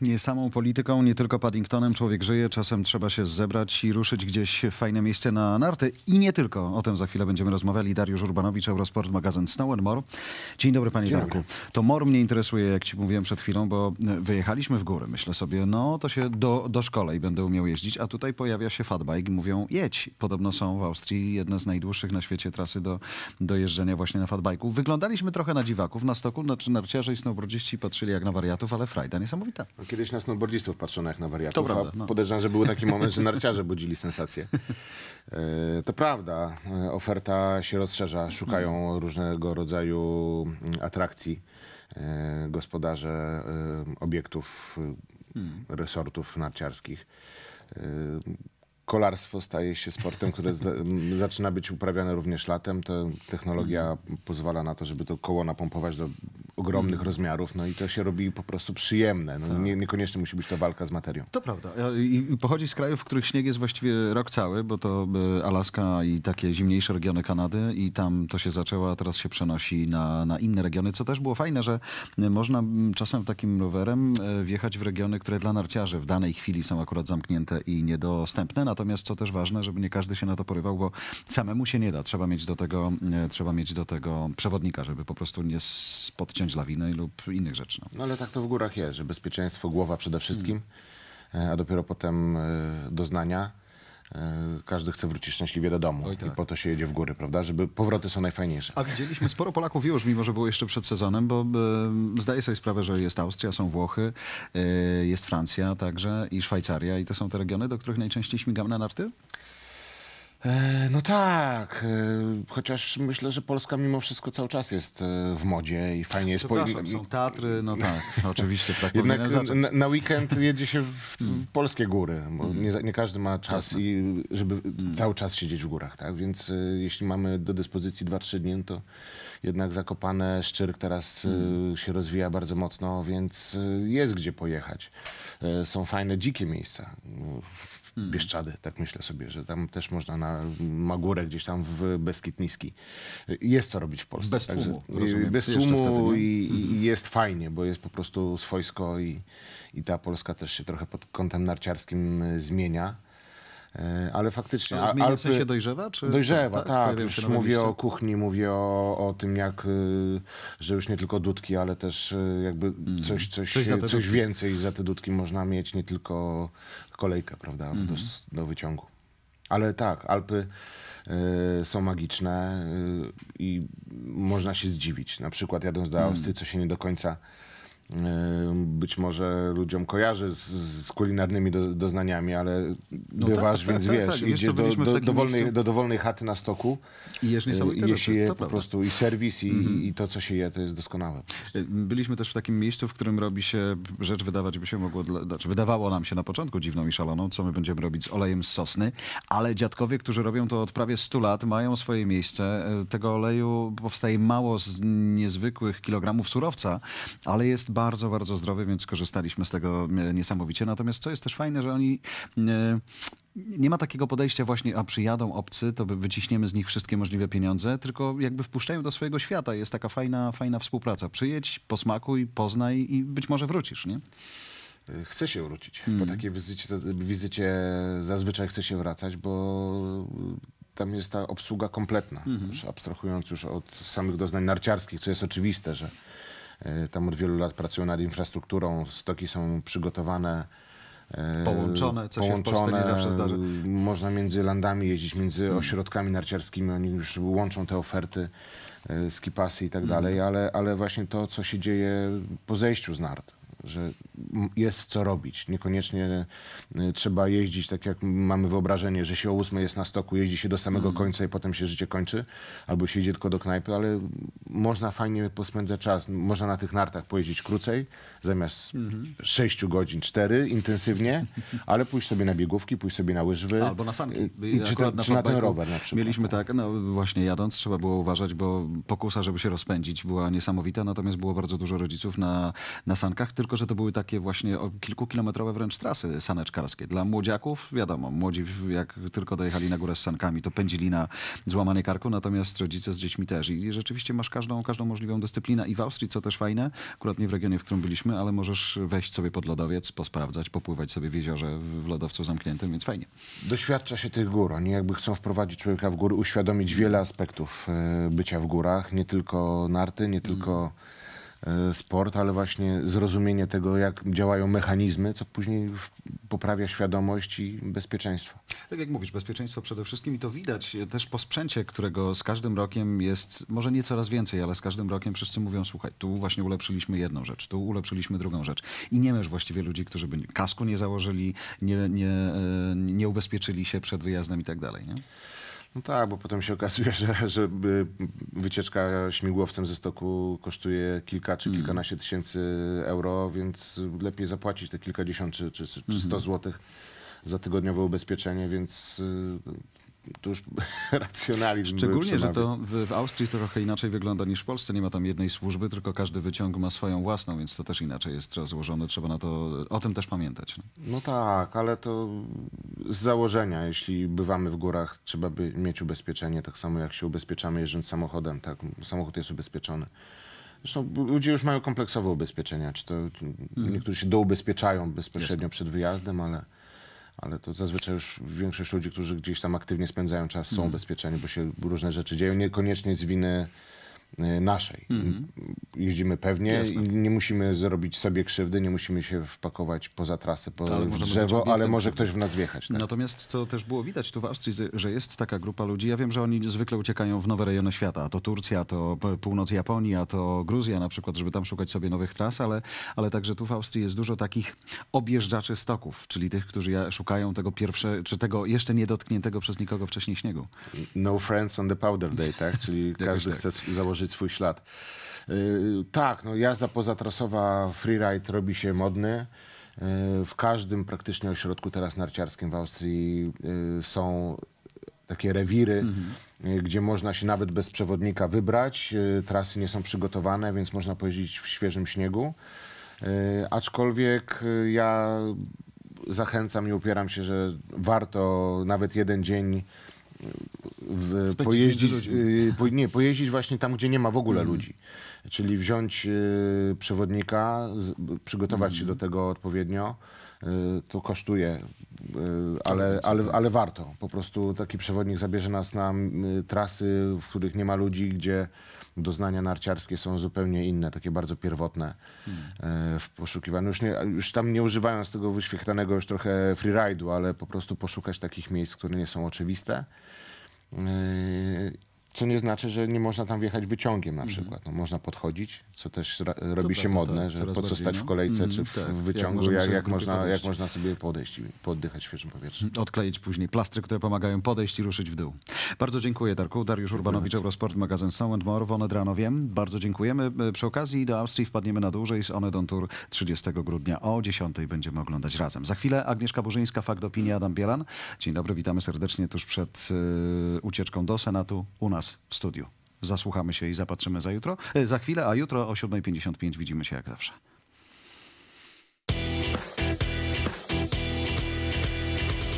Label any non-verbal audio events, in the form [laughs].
Nie samą polityką, nie tylko Paddingtonem człowiek żyje. Czasem trzeba się zebrać i ruszyć gdzieś w fajne miejsce na narty. I nie tylko. O tym za chwilę będziemy rozmawiali. Dariusz Urbanowicz, Eurosport, magazyn Snow and More. Dzień dobry, panie Dzień Darku. To mor mnie interesuje, jak ci mówiłem przed chwilą, bo wyjechaliśmy w góry. Myślę sobie, no to się do, do szkole i będę umiał jeździć. A tutaj pojawia się fatbike. Mówią, jedź. Podobno są w Austrii jedne z najdłuższych na świecie trasy do, do jeżdżenia właśnie na fatbike'u. Wyglądaliśmy trochę na dziwaków na stoku, znaczy narciarze i snowboardziści patrzyli jak na wariatów, ale frajda niesamowita. Kiedyś na snowboardzistów patrzono jak na wariatów, to prawda, no. podejrzewam, że był taki [laughs] moment, że narciarze budzili sensację. E, to prawda, e, oferta się rozszerza, szukają mhm. różnego rodzaju mm, atrakcji e, gospodarze obiektów, mhm. resortów narciarskich kolarstwo staje się sportem, który zaczyna być uprawiane również latem. Ta technologia mhm. pozwala na to, żeby to koło napompować do ogromnych mm. rozmiarów, no i to się robi po prostu przyjemne. No, tak. nie, niekoniecznie musi być to walka z materią. To prawda. I pochodzi z krajów, w których śnieg jest właściwie rok cały, bo to e, Alaska i takie zimniejsze regiony Kanady i tam to się zaczęło, a teraz się przenosi na, na inne regiony, co też było fajne, że e, można czasem takim rowerem e, wjechać w regiony, które dla narciarzy w danej chwili są akurat zamknięte i niedostępne, Natomiast co też ważne, żeby nie każdy się na to porywał, bo samemu się nie da. Trzeba mieć do tego, e, trzeba mieć do tego przewodnika, żeby po prostu nie podciąć lawiny lub innych rzeczy. No. no ale tak to w górach jest, że bezpieczeństwo, głowa przede wszystkim, e, a dopiero potem e, doznania. E, każdy chce wrócić szczęśliwie do domu Oj, tak. i po to się jedzie w góry, prawda? Żeby powroty są najfajniejsze. A widzieliśmy sporo Polaków już, mimo że było jeszcze przed sezonem, bo y, zdaję sobie sprawę, że jest Austria, są Włochy, y, jest Francja także i Szwajcaria i to są te regiony, do których najczęściej śmigamy na narty? E, no tak, e, chociaż myślę, że Polska mimo wszystko cały czas jest e, w modzie i fajnie jest... Po... są teatry, no [laughs] tak, no oczywiście. Tak Jednak na, na, weekend jedzie się w, w hmm. polskie góry, bo hmm. nie, nie, każdy ma czas, i żeby hmm. cały czas siedzieć w górach, tak? Więc jeśli mamy do dyspozycji 2-3 dni, no to jednak Zakopane, Szczyrk teraz się rozwija bardzo mocno, więc jest gdzie pojechać. Są fajne, dzikie miejsca hmm. Bieszczady, tak myślę sobie, że tam też można na górę gdzieś tam w Beskid Niski. Jest co robić w Polsce. Bez tłumu. bez tłumu wtedy, i, i, mhm. jest fajnie, bo jest po prostu swojsko i, i ta Polska też się trochę pod kątem narciarskim zmienia. E, ale faktycznie... A Alpy... w sensie dojrzewa? Czy... Dojrzewa, tak. tak już mówię o kuchni, mówię o, o tym, jak, y, że już nie tylko dudki, ale też y, jakby mm. coś, coś, coś, coś więcej za te dudki można mieć, nie tylko kolejkę, prawda, mm. do, do wyciągu. Ale tak, Alpy y, są magiczne i można się zdziwić. Na przykład jadąc do mm. Austrii, co się nie do końca Yy, być może ludziom kojarzy z, z kulinarnymi do, doznaniami, ale no bywasz, tak, więc tak, tak wiesz, tak, idziesz do, do, dowolnej, do dowolnej chaty na stoku i jesz yy, niesamowite je po prawda. prostu i serwis i, mhm. i, to, co się je, to jest doskonałe. Yy, byliśmy też w takim miejscu, w którym robi się rzecz wydawać by się mogło, znaczy wydawało nam się na początku dziwną i szaloną, co my będziemy robić z olejem z sosny, ale dziadkowie, którzy robią to od prawie 100 lat, mają swoje miejsce. Tego oleju powstaje mało z niezwykłych kilogramów surowca, ale jest bardzo, bardzo zdrowy, więc korzystaliśmy z tego e, niesamowicie. Natomiast co jest też fajne, że oni e, nie ma takiego podejścia właśnie, a przyjadą obcy, to wyciśniemy z nich wszystkie możliwe pieniądze, tylko jakby wpuszczają do swojego świata. Jest taka fajna, fajna współpraca. Przyjedź, posmakuj, poznaj i być może wrócisz, nie? E, chce się wrócić. Mm. Po mhm. takiej wizycie, wizycie zazwyczaj chce się wracać, bo tam jest ta obsługa kompletna. Mm -hmm. Abstrahując już od samych doznań narciarskich, co jest oczywiste, że E, tam od wielu lat pracują nad infrastrukturą, stoki są przygotowane. E, połączone, co połączone. się w Polsce nie zawsze zdarzy. Można między landami jeździć, między ośrodkami narciarskimi, oni już łączą te oferty, e, skipasy i tak mhm. dalej, ale, ale właśnie to, co się dzieje po zejściu z nart, że jest co robić. Niekoniecznie y, trzeba jeździć, tak jak mamy wyobrażenie, że się o ósmej jest na stoku, jeździ się do samego mm. końca i potem się życie kończy, albo się idzie tylko do knajpy, ale można fajnie pospędzać czas. Można na tych nartach pojeździć krócej, zamiast mm. 6 godzin, 4 intensywnie, [laughs] ale pójść sobie na biegówki, pójść sobie na łyżwy. Albo na sanki. Y, czy, na, czy na ten rower na przykład. Mieliśmy tak. tak, no właśnie jadąc trzeba było uważać, bo pokusa, żeby się rozpędzić była niesamowita, natomiast było bardzo dużo rodziców na, na sankach, tylko że to były tak takie właśnie kilkukilometrowe wręcz trasy saneczkarskie. Dla młodziaków, wiadomo, młodzi jak tylko dojechali na górę z sankami, to pędzili na złamanie karku, natomiast rodzice z dziećmi też. I rzeczywiście masz każdą, każdą możliwą dyscyplinę. I w Austrii, co też fajne, akurat nie w regionie, w którym byliśmy, ale możesz wejść sobie pod lodowiec, posprawdzać, popływać sobie w jeziorze w lodowcu zamkniętym, więc fajnie. Doświadcza się tych gór. Oni jakby chcą wprowadzić człowieka w góry, uświadomić wiele aspektów e, bycia w górach, nie tylko narty, nie tylko... Mm E, sport, ale właśnie zrozumienie tego, jak działają mechanizmy, co później poprawia świadomość i bezpieczeństwo. Tak jak mówisz, bezpieczeństwo przede wszystkim i to widać też po sprzęcie, którego z każdym rokiem jest, może nie coraz więcej, ale z każdym rokiem wszyscy mówią, słuchaj, tu właśnie ulepszyliśmy jedną rzecz, tu ulepszyliśmy drugą rzecz. I nie masz właściwie ludzi, którzy by kasku nie założyli, nie, nie, e, nie ubezpieczyli się przed wyjazdem i tak dalej, nie? No tak, bo potem się okazuje, [laughs] że, że y, wycieczka śmigłowcem ze stoku kosztuje kilka czy mm. kilkanaście mm. tysięcy euro, więc lepiej zapłacić te kilkadziesiąt czy, czy, czy mm. złotych za tygodniowe ubezpieczenie, więc y, to już [laughs] racjonalizm. Szczególnie, że to w, w, Austrii trochę inaczej wygląda niż w Polsce. Nie ma tam jednej służby, tylko każdy wyciąg ma swoją własną, więc to też inaczej jest rozłożone. Trzeba na to, o tym też pamiętać. No. no, tak, ale to z założenia, jeśli bywamy w górach, trzeba by mieć ubezpieczenie, tak samo jak się ubezpieczamy jeżdżąc samochodem, tak? Samochód jest ubezpieczony. Zresztą ludzie już mają kompleksowe ubezpieczenia, czy to mhm. niektórzy się doubezpieczają bezpośrednio Jasne. przed wyjazdem, ale ale to zazwyczaj już większość ludzi, którzy gdzieś tam aktywnie spędzają czas, są mhm. ubezpieczeni, bo się różne rzeczy dzieją, niekoniecznie z winy Y, naszej. Mhm. Jeździmy pewnie Jasne. i nie musimy zrobić sobie krzywdy, nie musimy się wpakować poza trasę, po ale drzewo, ale może ktoś w nas wjechać. Tak? Natomiast co też było widać tu w Austrii, że jest taka grupa ludzi, ja wiem, że oni zwykle uciekają w nowe rejony świata, a to Turcja, to północ Japonii, a to Gruzja na przykład, żeby tam szukać sobie nowych tras, ale, ale także tu w Austrii jest dużo takich objeżdżaczy stoków, czyli tych, którzy szukają tego pierwsze, czy tego jeszcze niedotkniętego przez nikogo wcześniej śniegu. No friends on the powder day, tak? Czyli [laughs] każdy tak. chce założyć zakończyć swój ślad. Y, tak, no jazda pozatrasowa freeride robi się modny. Y, w każdym praktycznie ośrodku teraz narciarskim w Austrii y, są takie rewiry, mhm. gdzie można się nawet bez przewodnika wybrać. Trasy nie są przygotowane, więc można pojeździć w świeżym śniegu. Aczkolwiek ja zachęcam i upieram się, że warto nawet jeden dzień w, pojeździć, y, po, nie, pojeździć właśnie tam, gdzie nie ma w ogóle mm. ludzi. Czyli wziąć y, przewodnika, z, przygotować mm. się do mhm. tego odpowiednio. Y, to kosztuje, y, ale, ale, tak. ale warto. Po prostu taki przewodnik zabierze nas na y, trasy, w których nie ma ludzi, gdzie doznania narciarskie są zupełnie inne, takie bardzo pierwotne e, w poszukiwaniu. Już, nie, już tam nie używając tego wyświechtanego już trochę freeride'u, ale po prostu poszukać takich miejsc, które nie są oczywiste. E, co nie znaczy, że nie można tam wjechać wyciągiem na mhm. przykład. No, można podchodzić, co też no robi się tak, modne, że po co stać w no. kolejce mm, czy w, tak, wyciągu, jak, jak można, jak można sobie podejść i poddychać świeżym powietrzem. Mhm, odkleić później plastry, które pomagają podejść i ruszyć w dół. Bardzo dziękuję Darku. Dariusz Urbanowicz, Eurosport, magazyn Sound More, Rano Wiem. Bardzo dziękujemy. E, przy okazji do Austrii wpadniemy na dłużej z One Don Tour 30 grudnia o 10 będziemy oglądać razem. Za chwilę Agnieszka Burzyńska, Fakt Opinii, Adam Bielan. Dzień dobry, witamy serdecznie tuż przed y, ucieczką do Senatu u nas nas w studiu. Zasłuchamy się i zapatrzymy za jutro, e, za chwilę, a jutro o 7.55 widzimy się jak zawsze.